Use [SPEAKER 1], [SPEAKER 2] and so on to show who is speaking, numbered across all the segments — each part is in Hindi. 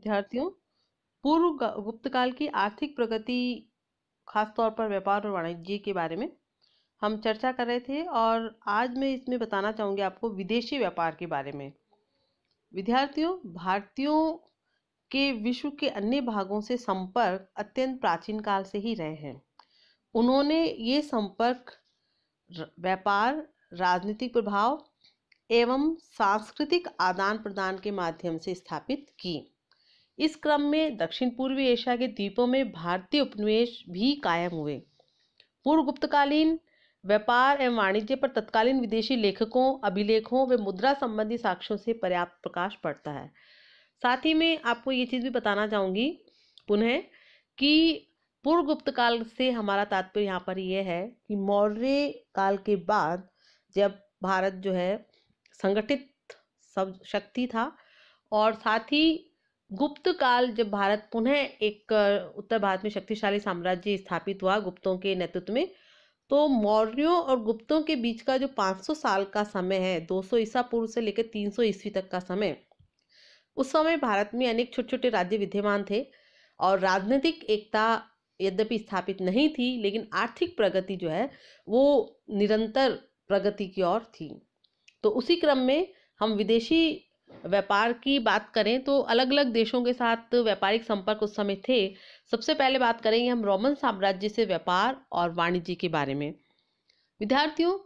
[SPEAKER 1] विद्यार्थियों पूर्व गुप्त काल की आर्थिक प्रगति खासतौर पर व्यापार और वाणिज्य के बारे में हम चर्चा कर रहे थे और आज मैं इसमें बताना चाहूँगी आपको विदेशी व्यापार के बारे में विद्यार्थियों भारतीयों के विश्व के अन्य भागों से संपर्क अत्यंत प्राचीन काल से ही रहे हैं उन्होंने ये संपर्क व्यापार राजनीतिक प्रभाव एवं सांस्कृतिक आदान प्रदान के माध्यम से स्थापित की इस क्रम में दक्षिण पूर्वी एशिया के द्वीपों में भारतीय उपनिवेश भी कायम हुए पूर्व गुप्तकालीन व्यापार एवं वाणिज्य पर तत्कालीन विदेशी लेखकों अभिलेखों व मुद्रा संबंधी साक्ष्यों से पर्याप्त प्रकाश पड़ता है साथ ही में आपको ये चीज़ भी बताना चाहूँगी पुनः कि पूर्व गुप्त काल से हमारा तात्पर्य यहाँ पर यह है कि मौर्य काल के बाद जब भारत जो है संगठित सब शक्ति था और साथ ही गुप्त काल जब भारत पुनः एक उत्तर भारत में शक्तिशाली साम्राज्य स्थापित हुआ गुप्तों के नेतृत्व में तो मौर्यों और गुप्तों के बीच का जो 500 साल का समय है 200 ईसा पूर्व से लेकर 300 ईस्वी तक का समय उस समय भारत में अनेक छोटे छोटे राज्य विद्यमान थे और राजनीतिक एकता यद्यपि स्थापित नहीं थी लेकिन आर्थिक प्रगति जो है वो निरंतर प्रगति की ओर थी तो उसी क्रम में हम विदेशी व्यापार की बात करें तो अलग अलग देशों के साथ व्यापारिक संपर्क उस समय थे सबसे पहले बात करेंगे हम रोमन साम्राज्य से व्यापार और वाणिज्य के बारे में विद्यार्थियों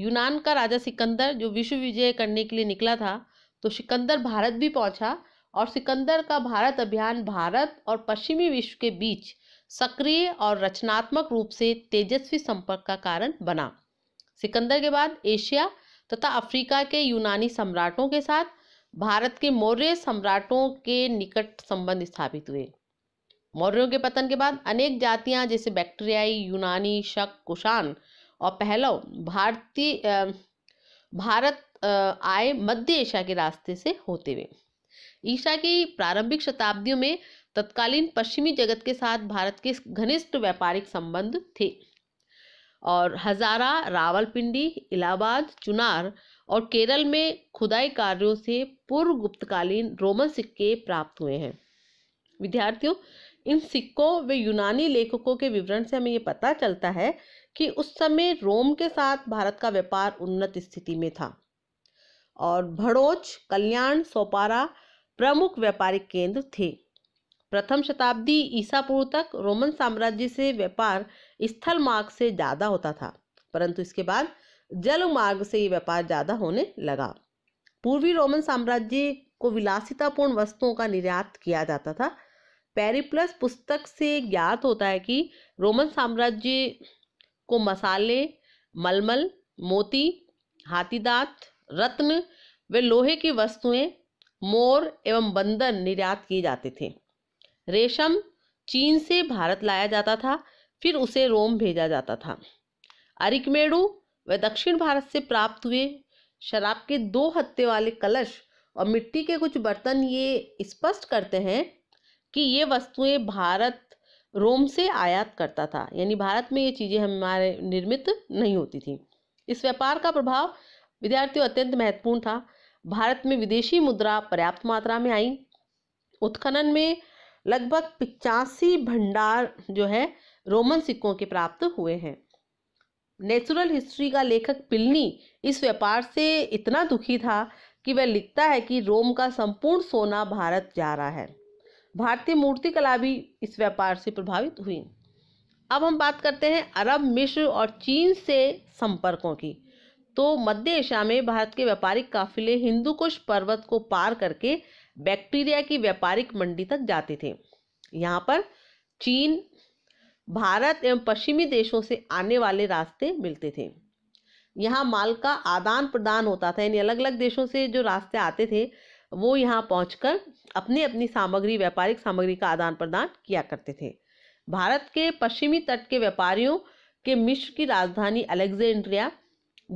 [SPEAKER 1] यूनान का राजा सिकंदर जो विश्व विजय करने के लिए निकला था तो सिकंदर भारत भी पहुंचा और सिकंदर का भारत अभियान भारत और पश्चिमी विश्व के बीच सक्रिय और रचनात्मक रूप से तेजस्वी संपर्क का कारण बना सिकंदर के बाद एशिया तथा अफ्रीका के यूनानी सम्राटों के साथ भारत के मौर्य सम्राटों के निकट संबंध स्थापित हुए मौर्यों के पतन के बाद अनेक जातियां जैसे बैक्टीरियाई यूनानी शक कुशान और पहलव भारतीय भारत आए मध्य एशिया के रास्ते से होते हुए ईशा की प्रारंभिक शताब्दियों में तत्कालीन पश्चिमी जगत के साथ भारत के घनिष्ठ व्यापारिक संबंध थे और हजारा रावलपिंडी इलाहाबाद चुनार और केरल में खुदाई कार्यों से पूर्व गुप्तकालीन रोमन सिक्के प्राप्त हुए हैं विद्यार्थियों इन सिक्कों व यूनानी लेखकों के विवरण से हमें ये पता चलता है कि उस समय रोम के साथ भारत का व्यापार उन्नत स्थिति में था और भड़ोच कल्याण सोपारा प्रमुख व्यापारिक केंद्र थे प्रथम शताब्दी ईसा पूर्व तक रोमन साम्राज्य से व्यापार स्थल मार्ग से ज़्यादा होता था परंतु इसके बाद जल मार्ग से ये व्यापार ज़्यादा होने लगा पूर्वी रोमन साम्राज्य को विलासितापूर्ण वस्तुओं का निर्यात किया जाता था पेरिप्लस पुस्तक से ज्ञात होता है कि रोमन साम्राज्य को मसाले मलमल मोती हाथीदांत रत्न व लोहे की वस्तुएं मोर एवं बंदर निर्यात किए जाते थे रेशम चीन से भारत लाया जाता था फिर उसे रोम भेजा जाता था अरिकमेड़ू वह दक्षिण भारत से प्राप्त हुए शराब के दो हत्ते वाले कलश और मिट्टी के कुछ बर्तन ये स्पष्ट करते हैं कि ये वस्तुएं भारत रोम से आयात करता था यानी भारत में ये चीज़ें हमारे निर्मित नहीं होती थी इस व्यापार का प्रभाव विद्यार्थियों अत्यंत महत्वपूर्ण था भारत में विदेशी मुद्रा पर्याप्त मात्रा में आई उत्खनन में लगभग पिचासी भंडार जो है रोमन सिक्कों के प्राप्त हुए हैं नेचुरल हिस्ट्री का लेखक पिल्नी इस व्यापार से इतना दुखी था कि वह लिखता है कि रोम का संपूर्ण सोना भारत जा रहा है भारतीय मूर्तिकला भी इस व्यापार से प्रभावित हुई अब हम बात करते हैं अरब मिश्र और चीन से संपर्कों की तो मध्य एशिया में भारत के व्यापारिक काफिले हिंदू कुश पर्वत को पार करके बैक्टीरिया की व्यापारिक मंडी तक जाते थे यहाँ पर चीन भारत एवं पश्चिमी देशों से आने वाले रास्ते मिलते थे यहाँ माल का आदान प्रदान होता था यानी अलग अलग देशों से जो रास्ते आते थे वो यहाँ पहुँच कर अपनी अपनी सामग्री व्यापारिक सामग्री का आदान प्रदान किया करते थे भारत के पश्चिमी तट के व्यापारियों के मिश्र की राजधानी अलेक्जेंड्रिया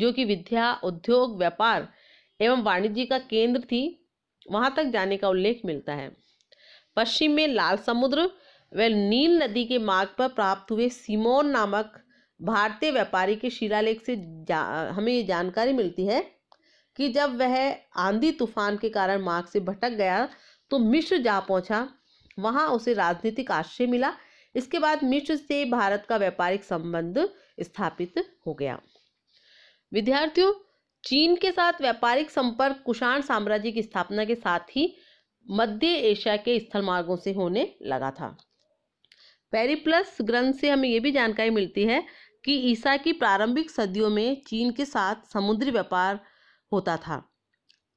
[SPEAKER 1] जो कि विद्या उद्योग व्यापार एवं वाणिज्य का केंद्र थी वहाँ तक जाने का उल्लेख मिलता है पश्चिम में लाल समुद्र वह नील नदी के मार्ग पर प्राप्त हुए सिमोन नामक भारतीय व्यापारी के शिलालेख से जा, हमें ये जानकारी मिलती है कि जब वह आंधी तूफान के कारण मार्ग से भटक गया तो मिश्र जा पहुंचा वहां उसे राजनीतिक आश्रय मिला इसके बाद मिश्र से भारत का व्यापारिक संबंध स्थापित हो गया विद्यार्थियों चीन के साथ व्यापारिक संपर्क कुषाण साम्राज्य की स्थापना के साथ ही मध्य एशिया के स्थल मार्गों से होने लगा था पेरिप्लस ग्रंथ से हमें ये भी जानकारी मिलती है कि ईसा की प्रारंभिक सदियों में चीन के साथ समुद्री व्यापार होता था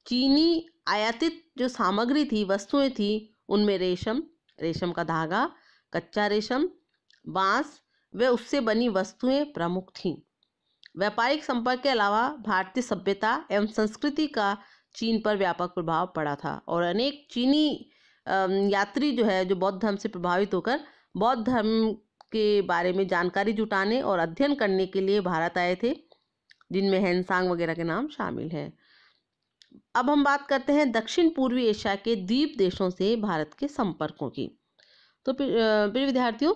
[SPEAKER 1] चीनी आयातित जो सामग्री थी वस्तुएं थी उनमें रेशम रेशम का धागा कच्चा रेशम बांस व उससे बनी वस्तुएं प्रमुख थीं व्यापारिक संपर्क के अलावा भारतीय सभ्यता एवं संस्कृति का चीन पर व्यापक प्रभाव पड़ा था और अनेक चीनी यात्री जो है जो बौद्ध धर्म से प्रभावित होकर बौद्ध धर्म के बारे में जानकारी जुटाने और अध्ययन करने के लिए भारत आए थे जिनमें हैंसांग वगैरह के नाम शामिल हैं अब हम बात करते हैं दक्षिण पूर्वी एशिया के द्वीप देशों से भारत के संपर्कों की तो प्रिय विद्यार्थियों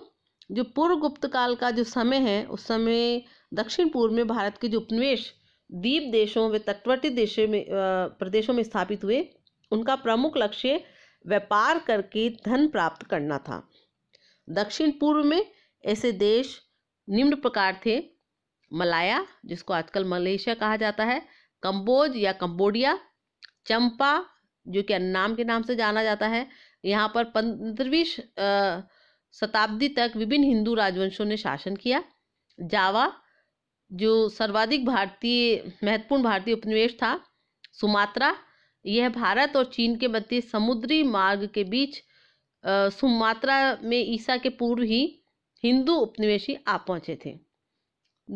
[SPEAKER 1] जो पूर्व गुप्त काल का जो समय है उस समय दक्षिण पूर्व में भारत के जो उपनिवेश द्वीप देशों व तटवर्ती देशों में प्रदेशों में स्थापित हुए उनका प्रमुख लक्ष्य व्यापार करके धन प्राप्त करना था दक्षिण पूर्व में ऐसे देश निम्न प्रकार थे मलाया जिसको आजकल मलेशिया कहा जाता है कंबोज या कंबोडिया चंपा जो कि अन्नाम के नाम से जाना जाता है यहाँ पर पंद्रहवीं शताब्दी तक विभिन्न हिंदू राजवंशों ने शासन किया जावा जो सर्वाधिक भारतीय महत्वपूर्ण भारतीय उपनिवेश था सुमात्रा यह भारत और चीन के मध्य समुद्री मार्ग के बीच सुमात्रा में ईसा के पूर्व ही हिंदू उपनिवेशी आ पहुंचे थे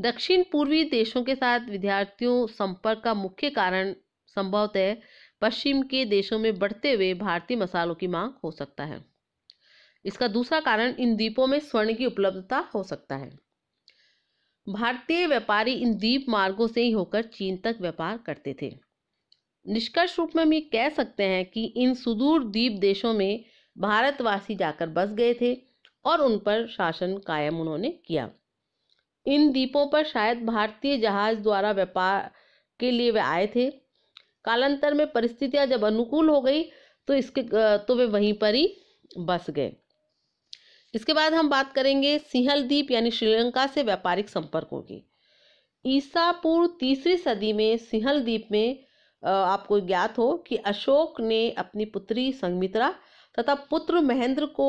[SPEAKER 1] दक्षिण पूर्वी देशों के साथ विद्यार्थियों संपर्क का मुख्य कारण संभवतः पश्चिम के देशों में बढ़ते हुए भारतीय मसालों की मांग हो सकता है इसका दूसरा कारण इन द्वीपों में स्वर्ण की उपलब्धता हो सकता है भारतीय व्यापारी इन द्वीप मार्गों से ही होकर चीन तक व्यापार करते थे निष्कर्ष रूप में हम ये कह सकते हैं कि इन सुदूर द्वीप देशों में भारतवासी जाकर बस गए थे और उन पर शासन कायम उन्होंने किया इन द्वीपों पर शायद भारतीय जहाज द्वारा व्यापार के लिए वे आए थे कालांतर में परिस्थितियां जब अनुकूल हो गई तो इसके तो वे वहीं पर ही बस गए इसके बाद हम बात करेंगे सिंहल द्वीप यानी श्रीलंका से व्यापारिक संपर्कों की ईसा पूर्व तीसरी सदी में सिंहल द्वीप में आपको ज्ञात हो कि अशोक ने अपनी पुत्री संगमित्रा तथा पुत्र महेंद्र को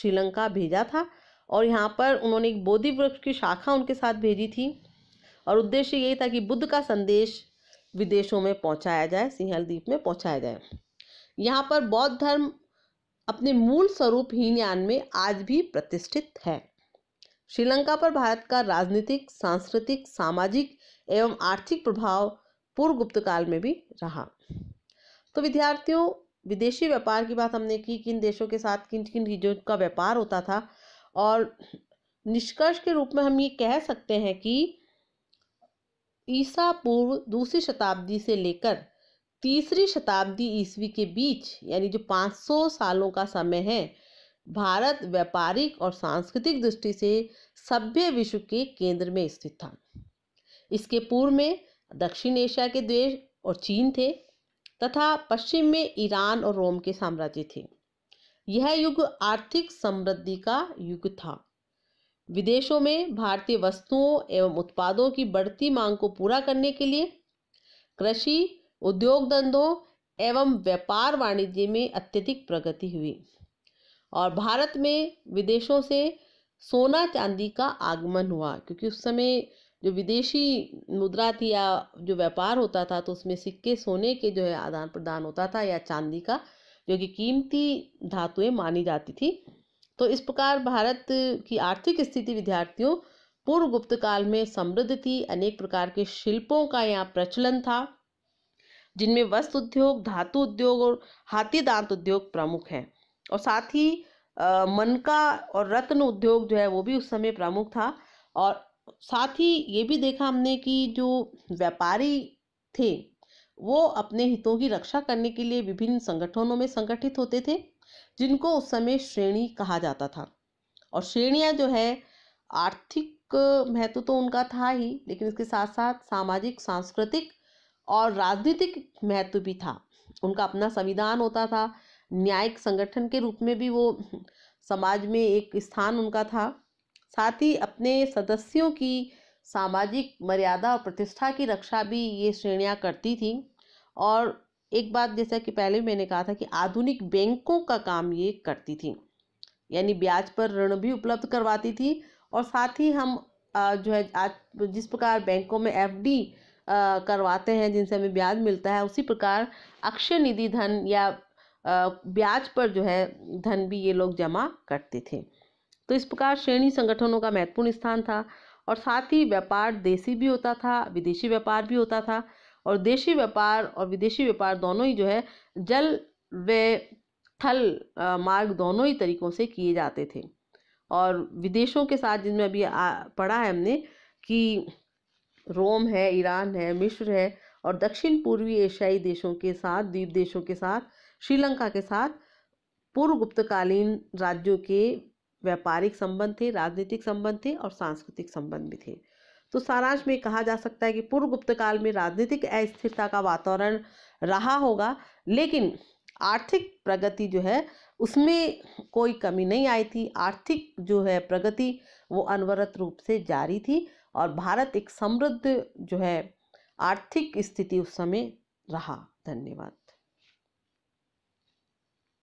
[SPEAKER 1] श्रीलंका भेजा था और यहाँ पर उन्होंने एक बोधि वृक्ष की शाखा उनके साथ भेजी थी और उद्देश्य यही था कि बुद्ध का संदेश विदेशों में पहुँचाया जाए सिंहलद्वीप में पहुँचाया जाए यहाँ पर बौद्ध धर्म अपने मूल स्वरूप हीनयान में आज भी प्रतिष्ठित है श्रीलंका पर भारत का राजनीतिक सांस्कृतिक सामाजिक एवं आर्थिक प्रभाव पूर्व गुप्त काल में भी रहा तो विद्यार्थियों विदेशी व्यापार की बात हमने की किन देशों के साथ किन किन चीज़ों का व्यापार होता था और निष्कर्ष के रूप में हम ये कह सकते हैं कि ईसा पूर्व दूसरी शताब्दी से लेकर तीसरी शताब्दी ईस्वी के बीच यानी जो 500 सालों का समय है भारत व्यापारिक और सांस्कृतिक दृष्टि से सभ्य विश्व के केंद्र में स्थित था इसके पूर्व में दक्षिण एशिया के देश और चीन थे तथा पश्चिम में ईरान और रोम के साम्राज्य थे यह युग आर्थिक समृद्धि का युग था विदेशों में भारतीय वस्तुओं एवं उत्पादों की बढ़ती मांग को पूरा करने के लिए कृषि उद्योग धंधों एवं व्यापार वाणिज्य में अत्यधिक प्रगति हुई और भारत में विदेशों से सोना चांदी का आगमन हुआ क्योंकि उस समय जो विदेशी मुद्रा थी या जो व्यापार होता था तो उसमें सिक्के सोने के जो है आदान प्रदान होता था या चांदी का जो कि कीमती धातुएं मानी जाती थी तो इस प्रकार भारत की आर्थिक स्थिति विद्यार्थियों पूर्व गुप्त काल में समृद्ध थी अनेक प्रकार के शिल्पों का यहाँ प्रचलन था जिनमें वस्त्र उद्योग धातु उद्योग और हाथी दांत उद्योग प्रमुख हैं और साथ ही मनका और रत्न उद्योग जो है वो भी उस समय प्रमुख था और साथ ही ये भी देखा हमने कि जो व्यापारी थे वो अपने हितों की रक्षा करने के लिए विभिन्न संगठनों में संगठित होते थे जिनको उस समय श्रेणी कहा जाता था और श्रेणियाँ जो है आर्थिक महत्व तो उनका था ही लेकिन इसके साथ साथ सामाजिक सांस्कृतिक और राजनीतिक महत्व भी था उनका अपना संविधान होता था न्यायिक संगठन के रूप में भी वो समाज में एक स्थान उनका था साथ ही अपने सदस्यों की सामाजिक मर्यादा और प्रतिष्ठा की रक्षा भी ये श्रेणियाँ करती थीं और एक बात जैसा कि पहले मैंने कहा था कि आधुनिक बैंकों का काम ये करती थी यानी ब्याज पर ऋण भी उपलब्ध करवाती थी और साथ ही हम जो है आज जिस प्रकार बैंकों में एफडी करवाते हैं जिनसे हमें ब्याज मिलता है उसी प्रकार अक्षय निधि धन या ब्याज पर जो है धन भी ये लोग जमा करते थे तो इस प्रकार श्रेणी संगठनों का महत्वपूर्ण स्थान था और साथ ही व्यापार देसी भी होता था विदेशी व्यापार भी होता था और देशी व्यापार और विदेशी व्यापार दोनों ही जो है जल व थल मार्ग दोनों ही तरीकों से किए जाते थे और विदेशों के साथ जिनमें अभी पढ़ा है हमने कि रोम है ईरान है मिस्र है और दक्षिण पूर्वी एशियाई देशों के साथ द्वीप देशों के साथ श्रीलंका के साथ पूर्व गुप्तकालीन राज्यों के व्यापारिक संबंध थे राजनीतिक संबंध थे और सांस्कृतिक संबंध भी थे तो सारांश में कहा जा सकता है कि पूर्व गुप्त काल में राजनीतिक अस्थिरता का वातावरण रहा होगा लेकिन आर्थिक प्रगति जो है उसमें कोई कमी नहीं आई थी आर्थिक जो है प्रगति वो अनवरत रूप से जारी थी और भारत एक समृद्ध जो है आर्थिक स्थिति उस समय रहा धन्यवाद